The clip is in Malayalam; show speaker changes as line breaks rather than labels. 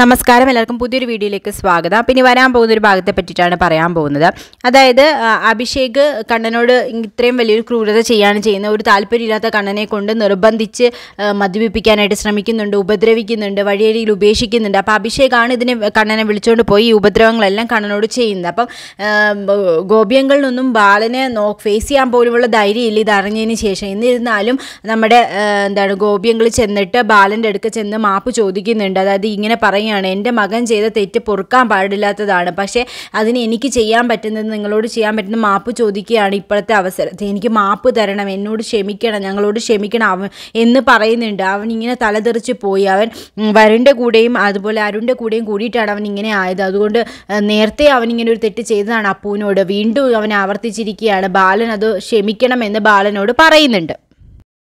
നമസ്കാരം എല്ലാവർക്കും പുതിയൊരു വീഡിയോയിലേക്ക് സ്വാഗതം പിന്നെ വരാൻ പോകുന്ന ഒരു ഭാഗത്തെ പറ്റിയിട്ടാണ് പറയാൻ പോകുന്നത് അതായത് അഭിഷേക് കണ്ണനോട് ഇത്രയും വലിയൊരു ക്രൂരത ചെയ്യാണ് ചെയ്യുന്നത് ഒരു താല്പര്യമില്ലാത്ത കണ്ണനെ കൊണ്ട് നിർബന്ധിച്ച് മദ്യപിപ്പിക്കാനായിട്ട് ശ്രമിക്കുന്നുണ്ട് ഉപദ്രവിക്കുന്നുണ്ട് വഴിയരിയിൽ ഉപേക്ഷിക്കുന്നുണ്ട് അപ്പോൾ അഭിഷേകാണ് ഇതിനെ കണ്ണനെ വിളിച്ചുകൊണ്ട് പോയി ഈ ഉപദ്രവങ്ങളെല്ലാം കണ്ണനോട് ചെയ്യുന്നത് അപ്പം ഗോപ്യങ്ങളിൽ നിന്നും ബാലനെ നോ ഫേസ് ചെയ്യാൻ പോലുമുള്ള ധൈര്യമില്ല ഇത് അറിഞ്ഞതിന് ശേഷം എന്നിരുന്നാലും നമ്മുടെ എന്താണ് ഗോപ്യങ്ങൾ ചെന്നിട്ട് ബാലൻ്റെ അടുക്ക ചെന്ന് മാപ്പ് ചോദിക്കുന്നുണ്ട് അതായത് ഇങ്ങനെ പറയും തന്നെയാണ് എൻ്റെ മകൻ ചെയ്ത തെറ്റ് പൊറുക്കാൻ പാടില്ലാത്തതാണ് പക്ഷേ അതിന് എനിക്ക് ചെയ്യാൻ പറ്റുന്നത് നിങ്ങളോട് ചെയ്യാൻ പറ്റുന്ന മാപ്പ് ചോദിക്കുകയാണ് ഇപ്പോഴത്തെ അവസരത്തിൽ എനിക്ക് മാപ്പ് തരണം എന്നോട് ക്ഷമിക്കണം ഞങ്ങളോട് ക്ഷമിക്കണം അവൻ എന്ന് പറയുന്നുണ്ട് അവൻ ഇങ്ങനെ തലതെറിച്ച് പോയി അവൻ വരുണിൻ്റെ കൂടെയും അതുപോലെ അരുണിൻ്റെ കൂടെയും കൂടിയിട്ടാണ് അവൻ ഇങ്ങനെ ആയത് അതുകൊണ്ട് നേരത്തെ അവൻ ഇങ്ങനെ ഒരു തെറ്റ് ചെയ്തതാണ് അപ്പൂവിനോട് വീണ്ടും അവൻ ആവർത്തിച്ചിരിക്കുകയാണ് ബാലൻ അത് ക്ഷമിക്കണം എന്ന് ബാലനോട് പറയുന്നുണ്ട്